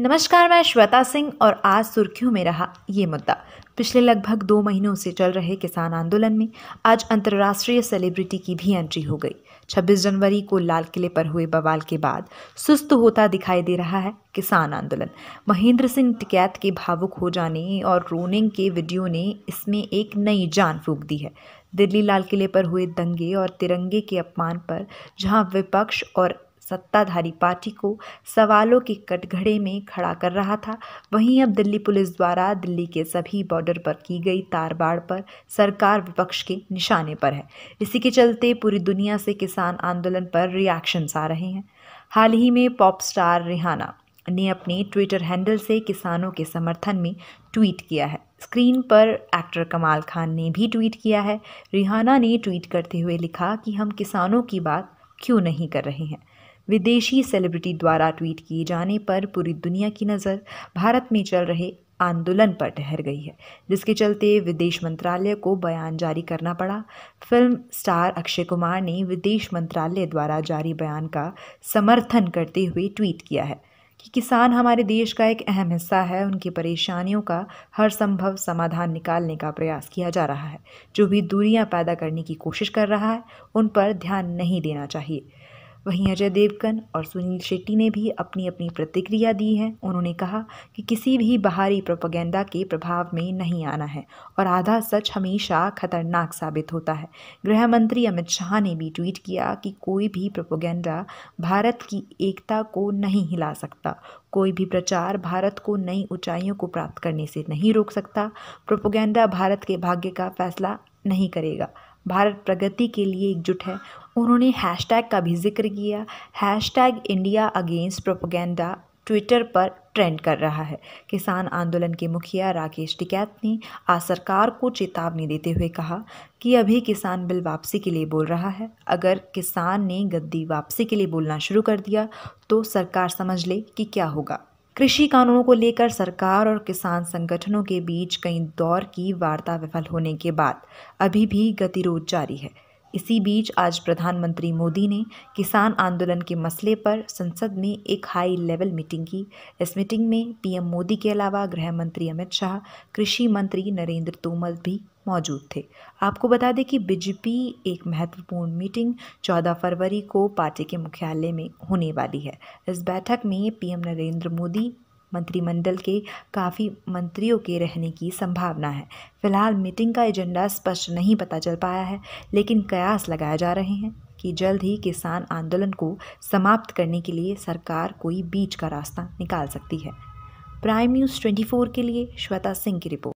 नमस्कार मैं श्वेता सिंह और आज सुर्खियों में रहा ये मुद्दा पिछले लगभग दो महीनों से चल रहे किसान आंदोलन में आज अंतर्राष्ट्रीय सेलिब्रिटी की भी एंट्री हो गई 26 जनवरी को लाल किले पर हुए बवाल के बाद सुस्त होता दिखाई दे रहा है किसान आंदोलन महेंद्र सिंह टिकैत के भावुक हो जाने और रोनिंग के वीडियो ने इसमें एक नई जान फूक दी है दिल्ली लाल किले पर हुए दंगे और तिरंगे के अपमान पर जहां विपक्ष और सत्ताधारी पार्टी को सवालों के कटघरे में खड़ा कर रहा था वहीं अब दिल्ली पुलिस द्वारा दिल्ली के सभी बॉर्डर पर की गई तारबाड़ पर सरकार विपक्ष के निशाने पर है इसी के चलते पूरी दुनिया से किसान आंदोलन पर रिएक्शंस आ रहे हैं हाल ही में पॉप स्टार रिहाना ने अपने ट्विटर हैंडल से किसानों के समर्थन में ट्वीट किया है स्क्रीन पर एक्टर कमाल खान ने भी ट्वीट किया है रिहाना ने ट्वीट करते हुए लिखा कि हम किसानों की बात क्यों नहीं कर रहे हैं विदेशी सेलिब्रिटी द्वारा ट्वीट किए जाने पर पूरी दुनिया की नज़र भारत में चल रहे आंदोलन पर ठहर गई है जिसके चलते विदेश मंत्रालय को बयान जारी करना पड़ा फिल्म स्टार अक्षय कुमार ने विदेश मंत्रालय द्वारा जारी बयान का समर्थन करते हुए ट्वीट किया है कि किसान हमारे देश का एक अहम हिस्सा है उनकी परेशानियों का हर संभव समाधान निकालने का प्रयास किया जा रहा है जो भी दूरियां पैदा करने की कोशिश कर रहा है उन पर ध्यान नहीं देना चाहिए वहीं अजय देवगन और सुनील शेट्टी ने भी अपनी अपनी प्रतिक्रिया दी है उन्होंने कहा कि किसी भी बाहरी प्रोपागेंडा के प्रभाव में नहीं आना है और आधा सच हमेशा खतरनाक साबित होता है गृह मंत्री अमित शाह ने भी ट्वीट किया कि कोई भी प्रोपोगेंडा भारत की एकता को नहीं हिला सकता कोई भी प्रचार भारत को नई ऊंचाइयों को प्राप्त करने से नहीं रोक सकता प्रोपोगेंडा भारत के भाग्य का फैसला नहीं करेगा भारत प्रगति के लिए एकजुट है उन्होंने हैशटैग का भी जिक्र किया hashtag India against propaganda Twitter पर ट्रेंड कर रहा है किसान आंदोलन के मुखिया राकेश टिकैत ने आज सरकार को चेतावनी देते हुए कहा कि अभी किसान बिल वापसी के लिए बोल रहा है अगर किसान ने गद्दी वापसी के लिए बोलना शुरू कर दिया तो सरकार समझ ले कि क्या होगा कृषि कानूनों को लेकर सरकार और किसान संगठनों के बीच कई दौर की वार्ता विफल होने के बाद अभी भी गतिरोध जारी है इसी बीच आज प्रधानमंत्री मोदी ने किसान आंदोलन के मसले पर संसद में एक हाई लेवल मीटिंग की इस मीटिंग में पीएम मोदी के अलावा गृह मंत्री अमित शाह कृषि मंत्री नरेंद्र तोमर भी मौजूद थे आपको बता दें कि बीजेपी एक महत्वपूर्ण मीटिंग 14 फरवरी को पार्टी के मुख्यालय में होने वाली है इस बैठक में पीएम नरेंद्र मोदी मंत्रिमंडल के काफ़ी मंत्रियों के रहने की संभावना है फिलहाल मीटिंग का एजेंडा स्पष्ट नहीं पता चल पाया है लेकिन कयास लगाए जा रहे हैं कि जल्द ही किसान आंदोलन को समाप्त करने के लिए सरकार कोई बीच का रास्ता निकाल सकती है प्राइम न्यूज़ 24 के लिए श्वेता सिंह की रिपोर्ट